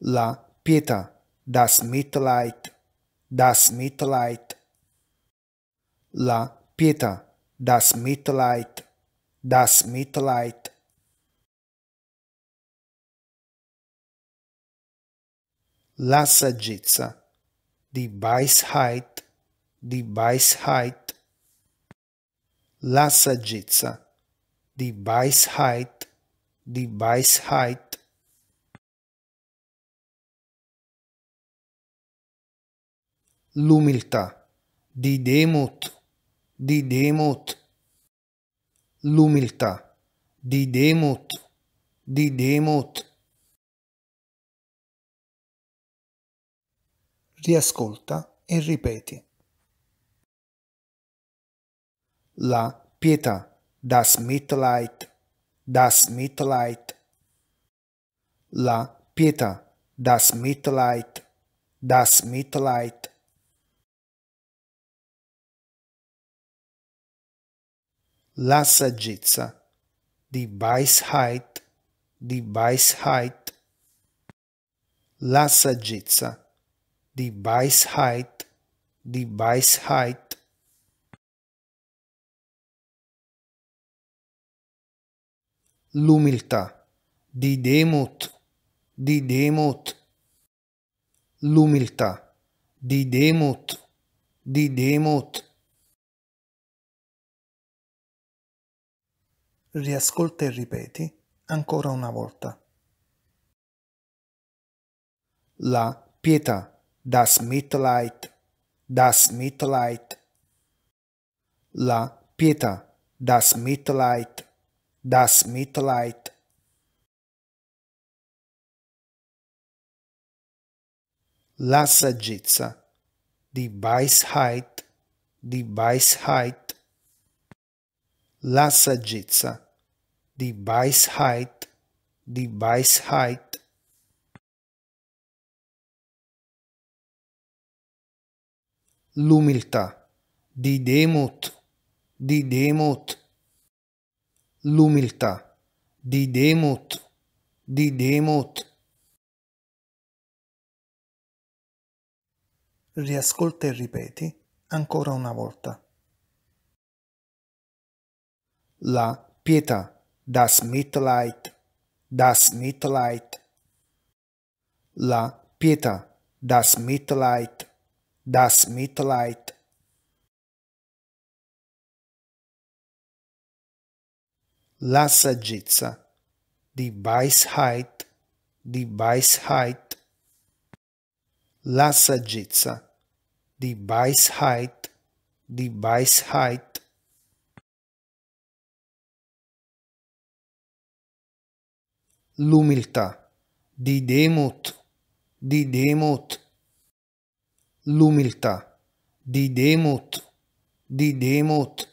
la pietà, das Mitleid, das Mitleid, la pietà, das Mitleid, das Mitleid. La saggezza, die Weisheit, die Weisheit. La saggezza, die Weisheit, die Weisheit. l'umiltà di Demut, di Demut, l'umiltà di Demut, di Demut. Riascolta e ripeti. La pietà, das Mitleid, das Mitleid. La pietà, das Mitleid, das Mitleid. La saggezza di Weisheit, di Weisheit. La saggezza di Weisheit, di Weisheit. L'umiltà di Demut, di Demut. L'umiltà di Demut, di Demut. riascolta e ripeti ancora una volta. La pietà, das Mitleid, das Mitleid. La pietà, das Mitleid, das Mitleid. La saggezza, die Weisheit, die Weisheit. La saggezza di Weisheit, di Weisheit. L'umiltà di Demut, di Demut. L'umiltà di Demut, di Demut. Riascolta e ripeti ancora una volta la pietà, das Mitleid, das Mitleid, la pietà, das Mitleid, das Mitleid. La saggezza, die Weisheit, die Weisheit. La saggezza, die Weisheit, die Weisheit. l'umiltà. Didemut, didemut. L'umiltà. di didemut.